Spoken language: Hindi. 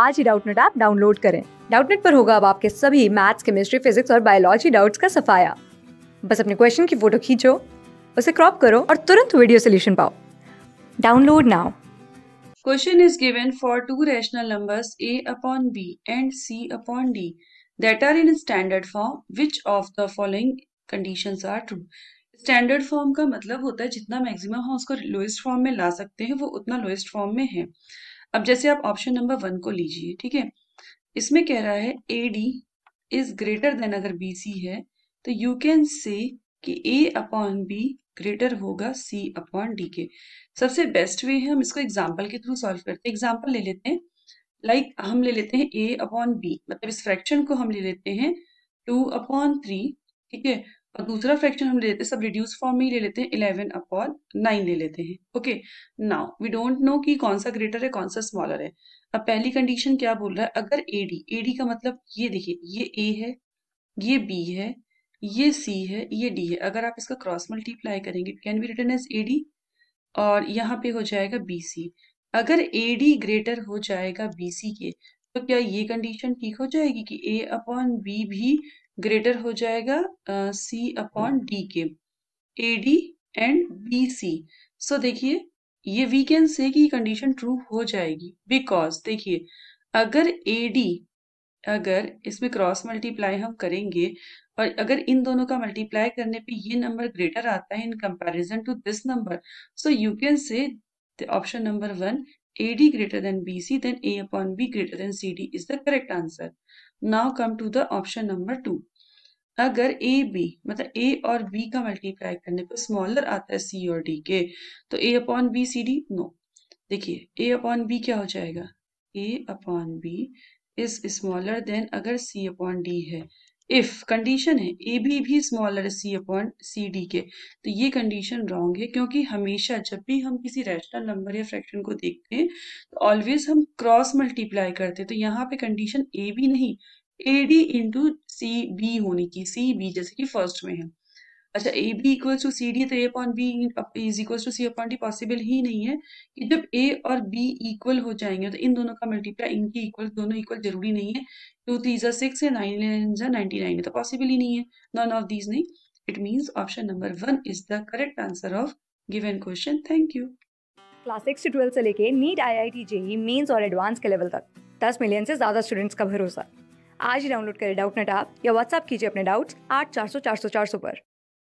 आज ही डाउटनेट ऐप डाउनलोड करें डाउटनेट पर होगा अब आपके सभी मैथ्स केमिस्ट्री फिजिक्स और बायोलॉजी डाउट्स का सफाया बस अपने क्वेश्चन की फोटो खींचो उसे क्रॉप करो और तुरंत वीडियो सोल्यूशन पाओ download now Question is given for two rational numbers a upon b and c upon d that are in standard form. Which of the following conditions are true? Standard form का मतलब होता है जितना मैक्सिमम हम उसको लोएस्ट फॉर्म में ला सकते हैं वो उतना लोएस्ट फॉर्म में है अब जैसे आप ऑप्शन नंबर वन को लीजिए ठीक है इसमें कह रहा है A D is greater than अगर बी सी है तो यू कैन से कि ए अपॉन बी ग्रेटर होगा सी अपॉन डी के सबसे बेस्ट वे है हम इसको एग्जाम्पल के थ्रू सॉल्व करते हैं एग्जाम्पल ले लेते हैं लाइक like, हम ले लेते हैं ए अपॉन बी मतलब इस फ्रैक्शन को हम ले लेते हैं टू अपॉन थ्री ठीक है और दूसरा फ्रैक्शन हम ले लेते हैं सब रिड्यूस फॉर्म में ही ले लेते हैं इलेवन अपॉन नाइन ले लेते हैं okay now we don't know कि कौन सा ग्रेटर है कौन सा स्मॉलर है अब पहली कंडीशन क्या बोल रहा है अगर ए डी ए डी का मतलब ये देखिए ये ए है ये बी है ये सी है ये डी है अगर आप इसका क्रॉस मल्टीप्लाई करेंगे can be written as A D और यहाँ पे हो जाएगा बी सी अगर ए डी ग्रेटर हो जाएगा बी सी के तो क्या ये कंडीशन ठीक हो जाएगी कि ए अपॉन बी भी ग्रेटर हो जाएगा सी अपॉन डी के A D and B C so देखिए ये वी कैन से कि कंडीशन ट्रू हो जाएगी बिकॉज देखिए अगर ए डी अगर इसमें क्रॉस मल्टीप्लाई हम करेंगे और अगर इन दोनों का मल्टीप्लाई करने पे ये नंबर ग्रेटर आता है in comparison to this number so you can say option number one AD greater than BC, then A upon B greater than CD is the correct answer. Now come to the option number two. अगर ए बी मतलब ए और बी का मल्टीप्लाई करने पर स्मॉलर आता है सी और डी के तो A upon B C D no देखिए ए अपॉन बी क्या हो जाएगा A upon B is smaller than अगर सी अपॉन डी है इफ कंडीशन है ए बी भी स्मॉलर है सी अपॉन सी डी के तो ये कंडीशन रॉन्ग है क्योंकि हमेशा जब भी हम किसी रैशनल नंबर या फ्रैक्शन को देखते हैं तो ऑलवेज हम क्रॉस मल्टीप्लाई करते हैं तो यहाँ पे कंडीशन ए बी नहीं A D into C B होने की सी बी जैसे कि फर्स्ट में है अच्छा A B equals to C D तो A upon B is equals to C upon D possible ही नहीं है कि जब ए और बी इक्वल हो जाएंगे तो इन दोनों का मल्टीप्लाई इनकी इक्वल दोनों इक्वल जरूरी नहीं है टू थ्री जो सिक्स है नाइन जो नाइनटी नाइन है तो पॉसिबल ही नहीं है नॉन ऑफ दीज नहीं it means option number one is the correct answer of given question thank you class six से ट्वेल्थ से लेके NEET I I T JEE Mains और एडवांस के लेवल तक दस मिलियन से ज़्यादा स्टूडेंट्स का भरोसा आज ही डाउनलोड करें डाउट नेट आप या व्हाट्सअप कीजिए अपने डाउट्स आठ चार सौ चार सौ चार सौ पर